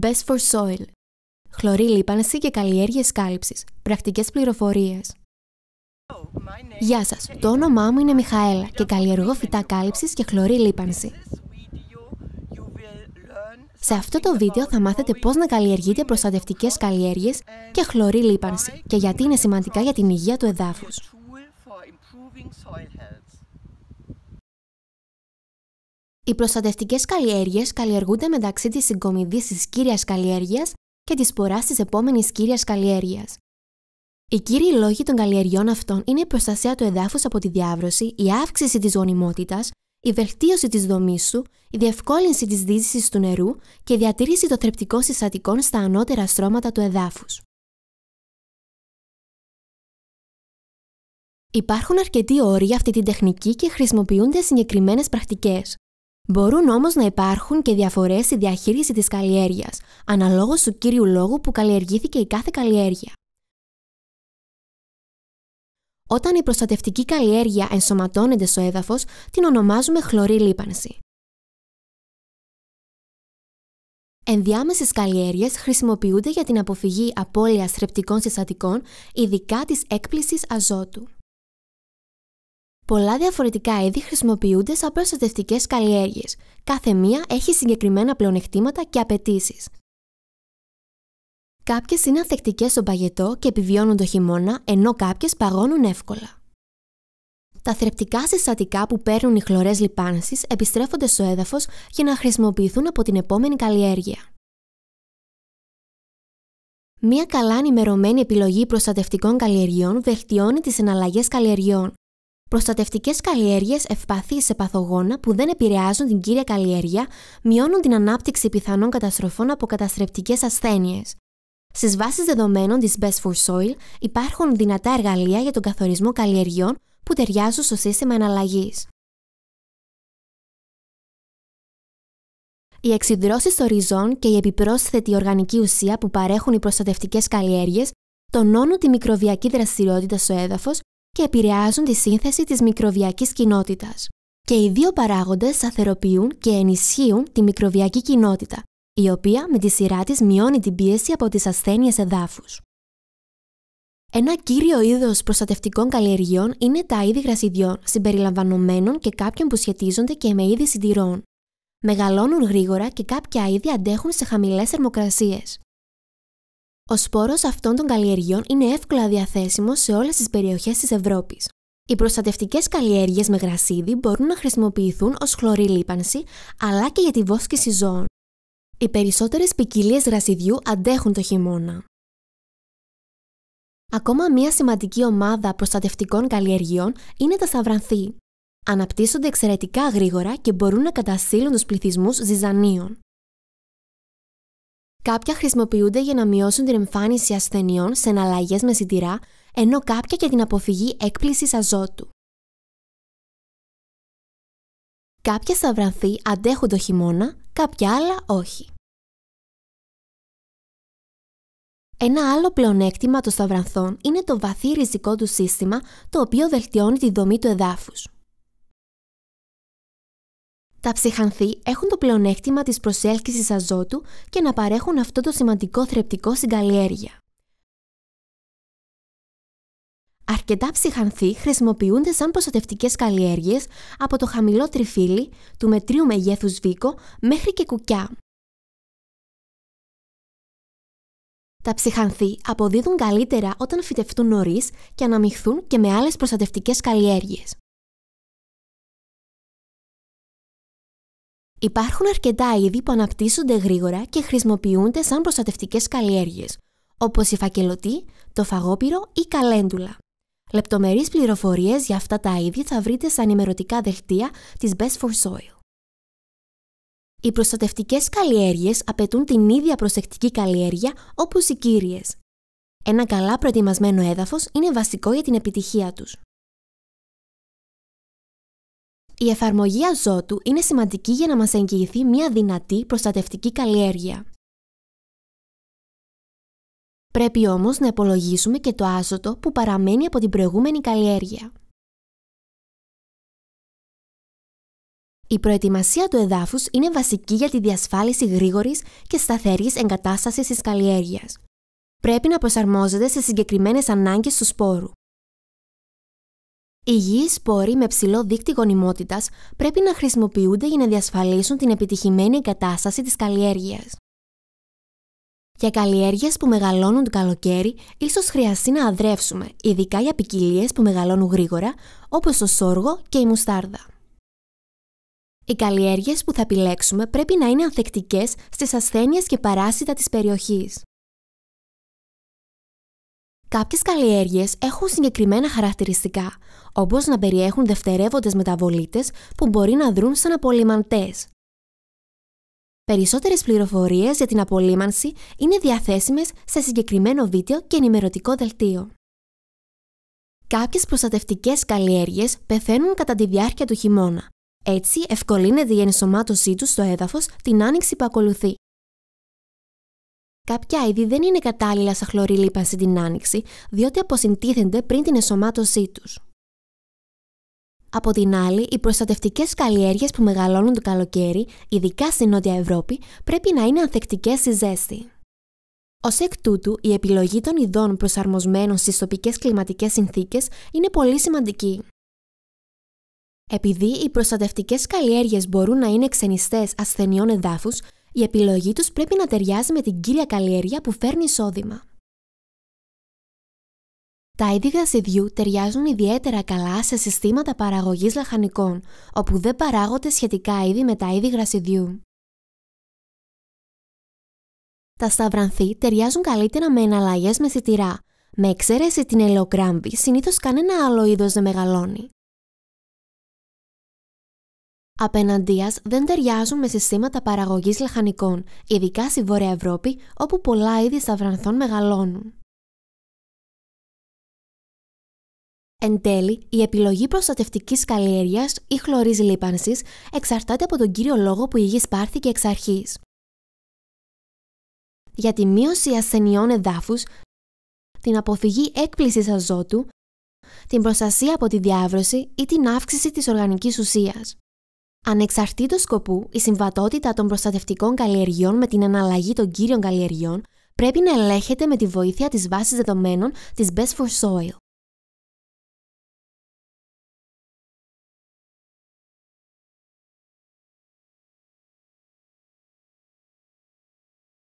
Best for Soil. Χλωρή λίπανση και καλλιέργειες κάλυψης. πρακτικές πληροφορίες. Γεια σας, το όνομά μου είναι Μιχαέλα και καλλιεργώ φυτά κάλυψης και χλωρή λίπανση. Σε αυτό το βίντεο θα μάθετε πώς να καλλιεργείτε προστατευτικές καλλιέργειες και χλωρή λίπανση και γιατί είναι σημαντικά για την υγεία του εδάφους. Οι προστατευτικές καλλιέργειες καλλιεργούνται μεταξύ της συγκομιδής της κύριας καλλιέργειας και της σποράς της επόμενης κύριας καλλιέργειας. Οι κύριοι λόγοι των καλλιεργειών αυτών είναι η προστασία του εδάφους από τη διάβρωση, η αύξηση της γονιμότητας, η βελτίωση της δομής του, η διευκόλυνση της δίζηση του νερού και η διατήρηση των θρεπτικών συστατικών στα ανώτερα στρώματα του εδάφους. Υπάρχουν αρκετοί όροι για αυτή την τεχνική και χρησιμοποιούνται συγκεκριμένες πρακτικές. Μπορούν όμως να υπάρχουν και διαφορές στη διαχείριση της καλλιέργειας, αναλόγως του κύριου λόγου που καλλιεργήθηκε η κάθε καλλιέργεια. Όταν η προστατευτική καλλιέργεια ενσωματώνεται στο έδαφος, την ονομάζουμε χλωρή λίπανση. Ενδιάμεσες καλλιέργειες χρησιμοποιούνται για την αποφυγή απώλειας θρεπτικών συστατικών, ειδικά της έκπλησης αζότου. Πολλά διαφορετικά είδη χρησιμοποιούνται σαν προστατευτικές καλλιέργειες. Κάθε μία έχει συγκεκριμένα πλεονεκτήματα και απαιτήσεις. Κάποιες είναι ανθεκτικές στον παγετό και επιβιώνουν το χειμώνα, ενώ κάποιες παγώνουν εύκολα. Τα θρεπτικά συστατικά που παίρνουν οι χλωρές λιπάνσει επιστρέφονται στο έδαφος για να χρησιμοποιηθούν από την επόμενη καλλιέργεια. Μία καλά ενημερωμένη επιλογή προστατευτικών καλλιεργειών βελτιώνει τις εναλλαγές καλλιεργειών. Προστατευτικές καλλιέργειες ευπαθείς σε παθογόνα που δεν επηρεάζουν την κύρια καλλιέργεια μειώνουν την ανάπτυξη πιθανών καταστροφών από καταστρεπτικές ασθένειες. Στις βάσεις δεδομένων της Best for Soil υπάρχουν δυνατά εργαλεία για τον καθορισμό καλλιεργειών που ταιριάζουν στο σύστημα εναλλαγής. Οι εξυδρώσεις των ριζών και η επιπρόσθετη οργανική ουσία που παρέχουν οι προστατευτικές καλλιέργειες τονώνουν τη μικροβιακή δραστηριότητα στο έδαφος και επηρεάζουν τη σύνθεση της μικροβιακής κοινότητας. Και οι δύο παράγοντες σταθεροποιούν και ενισχύουν τη μικροβιακή κοινότητα, η οποία με τη σειρά της μειώνει την πίεση από τις ασθένειες εδάφους. Ένα κύριο είδος προστατευτικών καλλιεργειών είναι τα είδη γρασιδιών, συμπεριλαμβανομένων και κάποιων που σχετίζονται και με είδη συντηρών. Μεγαλώνουν γρήγορα και κάποια είδη αντέχουν σε χαμηλές θερμοκρασίες. Ο σπόρος αυτών των καλλιεργιών είναι εύκολα διαθέσιμος σε όλες τις περιοχές της Ευρώπης. Οι προστατευτικές καλλιέργειες με γρασίδι μπορούν να χρησιμοποιηθούν ως χλωρή λίπανση, αλλά και για τη βόσκηση ζώων. Οι περισσότερες ποικιλίες γρασιδιού αντέχουν το χειμώνα. Ακόμα μία σημαντική ομάδα προστατευτικών καλλιεργειών είναι τα σαβρανθή. Αναπτύσσονται εξαιρετικά γρήγορα και μπορούν να κατασύλουν τους πληθυσμούς ζυζανίων. Κάποια χρησιμοποιούνται για να μειώσουν την εμφάνιση ασθενειών σε εναλλαγές με σιτηρά, ενώ κάποια για την αποφυγή έκπλησης αζότου. Κάποια σταυρανθή αντέχουν το χειμώνα, κάποια άλλα όχι. Ένα άλλο πλεονέκτημα των σταυρανθών είναι το βαθύ ριζικό του σύστημα, το οποίο βελτιώνει τη δομή του εδάφους. Τα ψυχανθή έχουν το πλεονέκτημα της προσέλκυσης αζότου και να παρέχουν αυτό το σημαντικό θρεπτικό στην καλλιέργεια. Αρκετά ψυχανθή χρησιμοποιούνται σαν προστατευτικές καλλιέργειες από το χαμηλό τριφύλι, του μετρίου μεγέθους βίκο μέχρι και κουκιά. Τα ψυχανθή αποδίδουν καλύτερα όταν φυτευτούν νωρίς και αναμειχθούν και με άλλες προστατευτικές καλλιέργειες. Υπάρχουν αρκετά είδη που αναπτύσσονται γρήγορα και χρησιμοποιούνται σαν προστατευτικές καλλιέργειες, όπως η φακελωτή, το φαγόπυρο ή καλέντουλα. Λεπτομερείς πληροφορίες για αυτά τα είδη θα βρείτε στα ενημερωτικά δελτία της Best for Soil. Οι προστατευτικές καλλιέργειες απαιτούν την ίδια προσεκτική καλλιέργεια όπως οι κύριες. Ένα καλά προετοιμασμένο έδαφος είναι βασικό για την επιτυχία τους. Η εφαρμογή αζότου είναι σημαντική για να μας εγγυηθεί μια δυνατή προστατευτική καλλιέργεια. Πρέπει όμως να υπολογίσουμε και το άζωτο που παραμένει από την προηγούμενη καλλιέργεια. Η προετοιμασία του εδάφους είναι βασική για τη διασφάλιση γρήγορης και σταθερής εγκατάστασης της καλλιέργειας. Πρέπει να προσαρμόζεται σε συγκεκριμένες ανάγκες του σπόρου. Υγιείς σπόροι με ψηλό δείκτη γονιμότητας πρέπει να χρησιμοποιούνται για να διασφαλίσουν την επιτυχημένη εγκατάσταση της καλλιέργειας. Για καλλιέργειες που μεγαλώνουν το καλοκαίρι, ίσως χρειαστεί να αδρεύσουμε, ειδικά για ποικιλίες που μεγαλώνουν γρήγορα, όπως το σόργο και η μουστάρδα. Οι καλλιέργειες που θα επιλέξουμε πρέπει να είναι ανθεκτικές στις ασθένειες και παράσιτα της περιοχής. Κάποιες καλλιέργειες έχουν συγκεκριμένα χαρακτηριστικά, όπως να περιέχουν δευτερεύοντες μεταβολίτες που μπορεί να δρουν σαν απολυμαντές. Περισσότερες πληροφορίες για την απολύμανση είναι διαθέσιμες σε συγκεκριμένο βίντεο και ενημερωτικό δελτίο. Κάποιες προστατευτικές καλλιέργειες πεθαίνουν κατά τη διάρκεια του χειμώνα. Έτσι, ευκολύνεται η ενσωμάτωσή τους στο έδαφος την άνοιξη που ακολουθεί. Κάποια είδη δεν είναι κατάλληλα σαν χλωρή λίπανση την άνοιξη, διότι αποσυντήθενται πριν την εσωμάτωσή τους. Από την άλλη, οι προστατευτικές καλλιέργειες που μεγαλώνουν το καλοκαίρι, ειδικά στη Νότια Ευρώπη, πρέπει να είναι ανθεκτικές στη ζέστη. Ως εκ τούτου, η επιλογή των ειδών προσαρμοσμένων στις τοπικές κλιματικές συνθήκες είναι πολύ σημαντική. Επειδή οι προστατευτικές καλλιέργειες μπορούν να είναι ξενιστές ασθενειών εδάφους, η επιλογή τους πρέπει να ταιριάζει με την κύρια καλλιέργεια που φέρνει εισόδημα. Τα είδη γρασιδιού ταιριάζουν ιδιαίτερα καλά σε συστήματα παραγωγής λαχανικών, όπου δεν παράγονται σχετικά είδη με τα είδη γρασιδιού. Τα σταυρανθή ταιριάζουν καλύτερα με εναλλαγές με σιτηρά, με εξαίρεση την ελαιοκράμπη, συνήθως κανένα άλλο είδος δεν μεγαλώνει. Απέναντίας δεν ταιριάζουν με συστήματα παραγωγής λαχανικών, ειδικά στη Βόρεια Ευρώπη, όπου πολλά είδη σταυρανθών μεγαλώνουν. Εν τέλει, η επιλογή προστατευτικής καλλιέργειας ή χλωρή λίπανσης εξαρτάται από τον κύριο λόγο που η γη σπάρθηκε εξ αρχής. Για τη μείωση ασθενειών εδάφους, την αποφυγή έκπλησης αζότου, την προστασία από τη διάβρωση ή την αύξηση της οργανικής ουσίας. Ανεξαρτήτως σκοπού, η συμβατότητα των προστατευτικών καλλιεργειών με την αναλλαγή των κύριων καλλιεργειών πρέπει να ελέγχεται με τη βοήθεια της βάσης δεδομένων της Best for Soil.